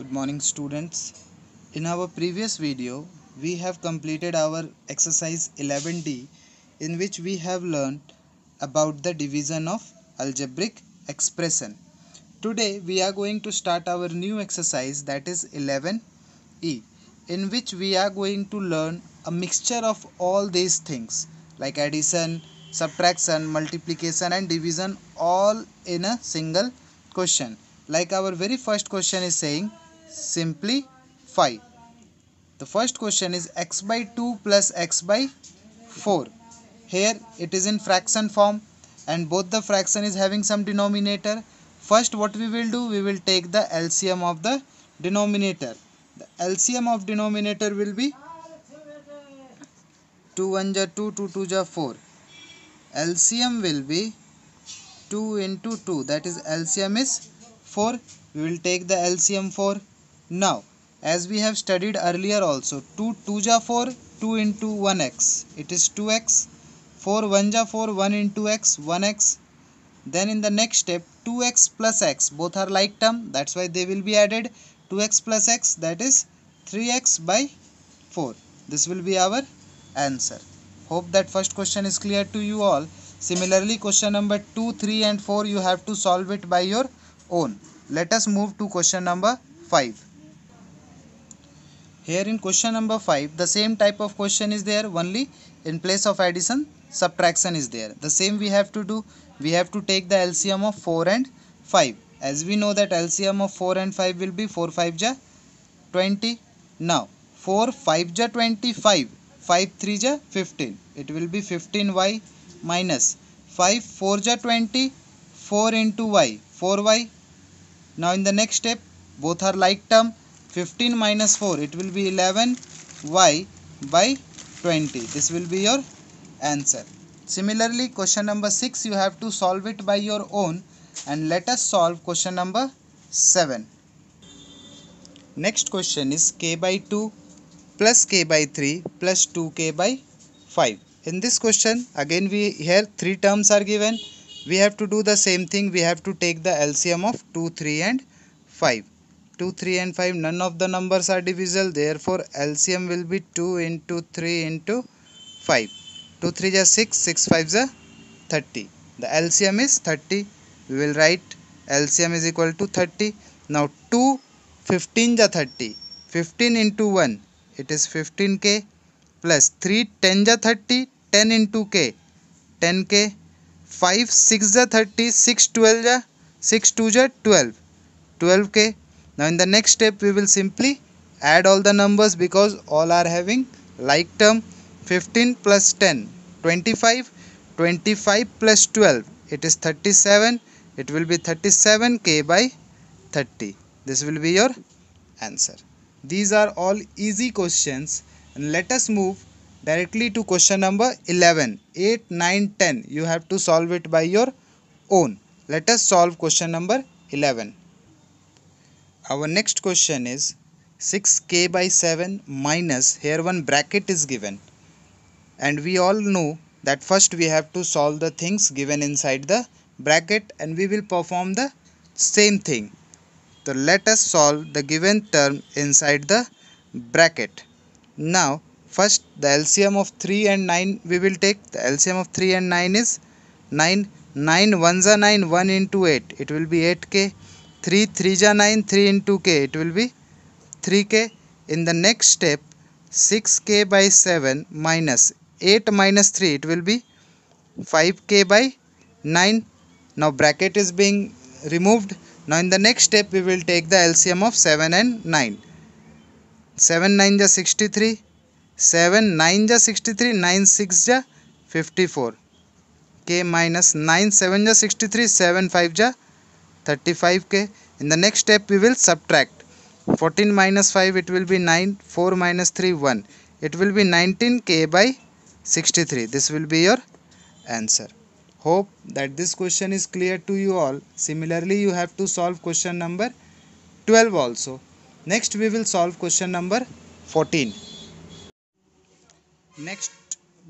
good morning students in our previous video we have completed our exercise 11d in which we have learned about the division of algebraic expression today we are going to start our new exercise that is 11e in which we are going to learn a mixture of all these things like addition subtraction multiplication and division all in a single question like our very first question is saying simplify. The first question is x by 2 plus x by 4. Here it is in fraction form and both the fraction is having some denominator. First what we will do, we will take the LCM of the denominator. The LCM of denominator will be 2 1 ja 2, 2 2 4. LCM will be 2 into 2 that is LCM is 4. We will take the LCM 4 now, as we have studied earlier also, 2 2 ja 4, 2 into 1x, it is 2x, 4 1 ja 4, 1 into x, 1x. Then in the next step, 2x plus x, both are like term, that's why they will be added. 2x plus x, that is 3x by 4. This will be our answer. Hope that first question is clear to you all. Similarly, question number 2, 3 and 4, you have to solve it by your own. Let us move to question number 5. Here in question number 5, the same type of question is there only in place of addition, subtraction is there. The same we have to do, we have to take the LCM of 4 and 5. As we know that LCM of 4 and 5 will be 4 5 ja 20. Now 4 5 ja 25, 5 3 ja 15. It will be 15y minus 5 4 ja 20, 4 into y, 4y. Now in the next step, both are like term 15 minus 4 it will be 11 y by 20 this will be your answer similarly question number 6 you have to solve it by your own and let us solve question number 7 next question is k by 2 plus k by 3 plus 2k by 5 in this question again we here three terms are given we have to do the same thing we have to take the LCM of 2 3 and 5 2, 3 and 5 none of the numbers are divisible therefore LCM will be 2 into 3 into 5. 2 3 is 6, 6 5 is 30. The LCM is 30. We will write LCM is equal to 30. Now 2 15 is 30. 15 into 1 it is 15k plus 3 10 is 30 10 into k 10k 5 6 is 30 6 12 is 6 2 is 12 12k now in the next step we will simply add all the numbers because all are having like term 15 plus 10 25 25 plus 12 it is 37 it will be 37k by 30 this will be your answer these are all easy questions and let us move directly to question number 11 8 9 10 you have to solve it by your own let us solve question number 11 our next question is 6k by 7 minus here one bracket is given and we all know that first we have to solve the things given inside the bracket and we will perform the same thing. So let us solve the given term inside the bracket. Now first the LCM of 3 and 9 we will take. The LCM of 3 and 9 is 9. 9 ones are 9. 1 into 8. It will be 8k. 3 3 ja 9 3 into k it will be 3k in the next step 6k by 7 minus 8 minus 3 it will be 5k by 9 now bracket is being removed now in the next step we will take the LCM of 7 and 9 7 9 ja 63 7 9 ja 63 9 6 ja 54 k minus 9 7 ja 63 7 5 ja 35k in the next step we will subtract 14 minus 5 it will be 9 4 minus 3 1 it will be 19k by 63 this will be your answer hope that this question is clear to you all similarly you have to solve question number 12 also next we will solve question number 14 next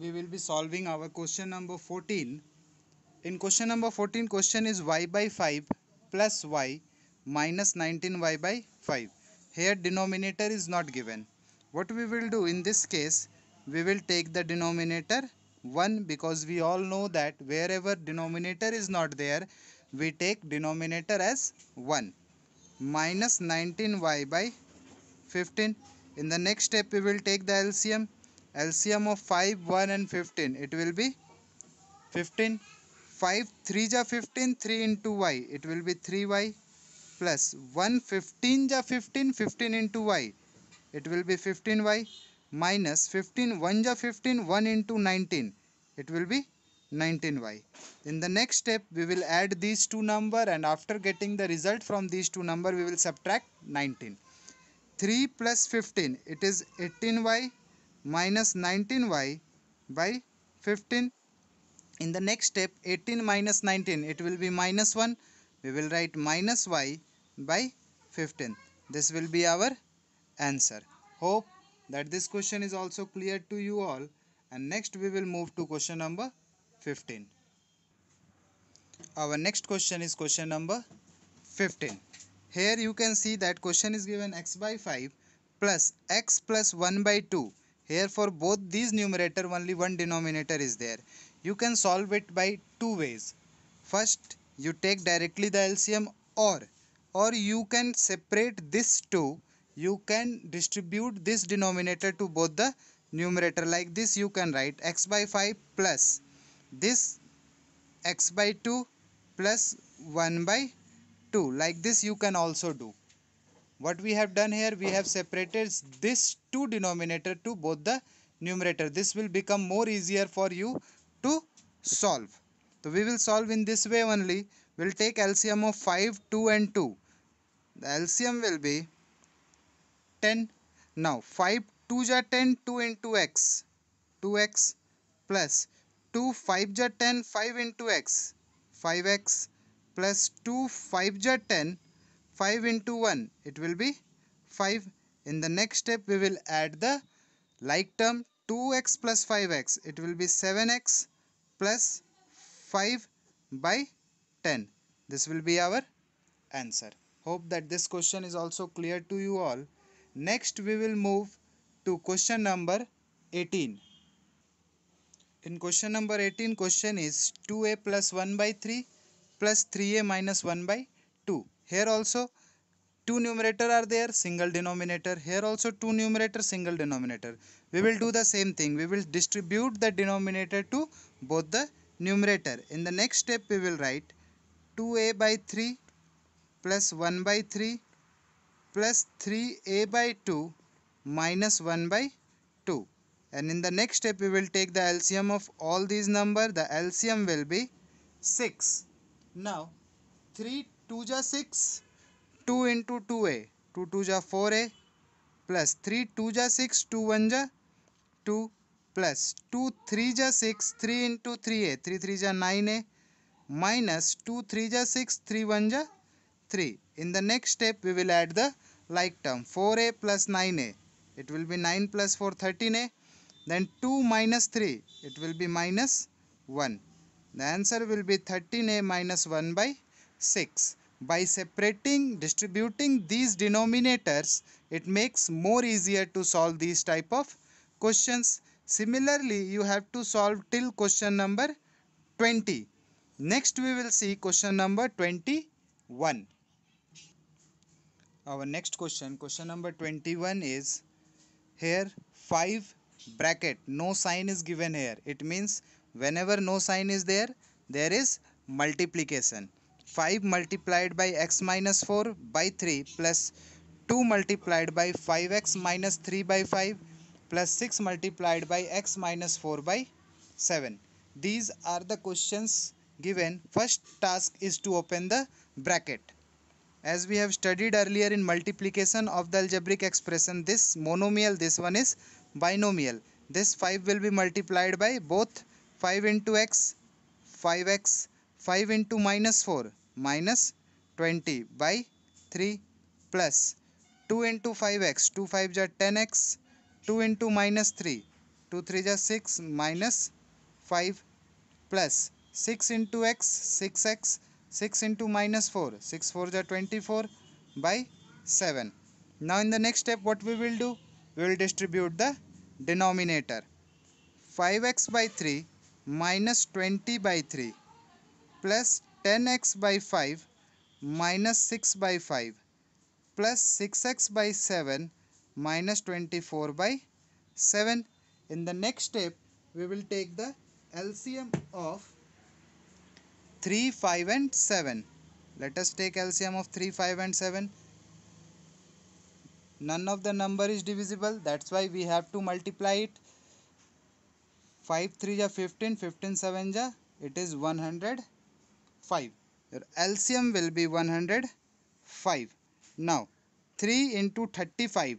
we will be solving our question number 14 in question number 14 question is y by 5 plus y minus 19y by 5. Here denominator is not given. What we will do in this case, we will take the denominator 1 because we all know that wherever denominator is not there, we take denominator as 1 minus 19y by 15. In the next step, we will take the LCM. LCM of 5, 1 and 15. It will be 15 5 3 ja 15 3 into y it will be 3y plus 1 15 ja 15 15 into y it will be 15y minus 15 1 ja 15 1 into 19 it will be 19y in the next step we will add these two number and after getting the result from these two number we will subtract 19 3 plus 15 it is 18y minus 19y by 15 in the next step 18 minus 19 it will be minus 1 we will write minus y by 15 this will be our answer hope that this question is also clear to you all and next we will move to question number 15 our next question is question number 15 here you can see that question is given x by 5 plus x plus 1 by 2 here for both these numerator only one denominator is there you can solve it by two ways first you take directly the LCM or or you can separate this two you can distribute this denominator to both the numerator like this you can write x by 5 plus this x by 2 plus 1 by 2 like this you can also do what we have done here we have separated this two denominator to both the numerator this will become more easier for you to solve. So we will solve in this way only. We'll take LCM of 5, 2 and 2. The LCM will be 10. Now 5, 2 ja 10, 2 into x. 2x plus 2, 5 ja 10, 5 into x. 5x plus 2, 5 ja 10, 5 into 1. It will be 5. In the next step we will add the like term 2x plus 5x. It will be 7x plus 5 by 10 this will be our answer hope that this question is also clear to you all next we will move to question number 18 in question number 18 question is 2a plus 1 by 3 plus 3a minus 1 by 2 here also two numerator are there single denominator here also two numerator single denominator we will do the same thing we will distribute the denominator to both the numerator in the next step we will write 2a by 3 plus 1 by 3 plus 3a by 2 minus 1 by 2 and in the next step we will take the LCM of all these number the LCM will be 6 now 3 2 ja 6 2 into 2a 2 2 ja 4a plus 3 2 ja 6 2 1 ja 2 plus 2 3 ja 6 3 into 3a 3 3 ja 9a minus 2 3 ja 6 3 1 ja 3 in the next step we will add the like term 4a plus 9a it will be 9 plus 4 13a then 2 minus 3 it will be minus 1 the answer will be 13a minus 1 by 6 by separating distributing these denominators it makes more easier to solve these type of questions. Similarly, you have to solve till question number 20. Next we will see question number 21. Our next question, question number 21 is here 5 bracket no sign is given here it means whenever no sign is there there is multiplication 5 multiplied by x minus 4 by 3 plus 2 multiplied by 5x minus 3 by 5 plus 6 multiplied by x minus 4 by 7. These are the questions given. First task is to open the bracket. As we have studied earlier in multiplication of the algebraic expression, this monomial, this one is binomial. This 5 will be multiplied by both 5 into x, 5x, 5 into minus 4, minus 20 by 3 plus 2 into 5x, 2 5 are 10x, 2 into minus 3 2 3 is 6 minus 5 plus 6 into x 6x 6 into minus 4 6 4 is 24 by 7 now in the next step what we will do we will distribute the denominator 5x by 3 minus 20 by 3 plus 10x by 5 minus 6 by 5 plus 6x by 7 minus 24 by 7. In the next step, we will take the LCM of 3, 5 and 7. Let us take LCM of 3, 5 and 7. None of the number is divisible. That's why we have to multiply it. 5, 3 are 15, 15, 7 ja, it is 105. Your LCM will be 105. Now, 3 into 35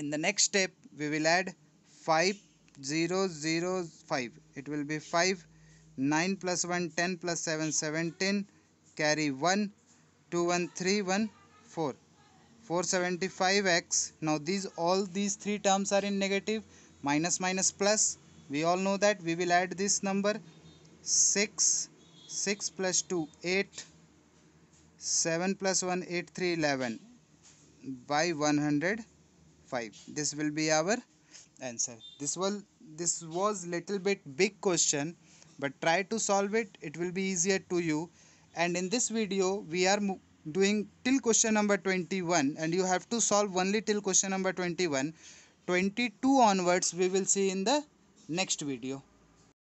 in the next step we will add 5005 it will be 5 9 plus 1 10 plus 7 17 carry 1 2 1 3 1 4 475x now these all these three terms are in negative minus minus plus we all know that we will add this number 6 6 plus 2 8 7 plus 1 8 3 11 by 100 5 this will be our answer this will this was little bit big question but try to solve it it will be easier to you and in this video we are doing till question number 21 and you have to solve only till question number 21 22 onwards we will see in the next video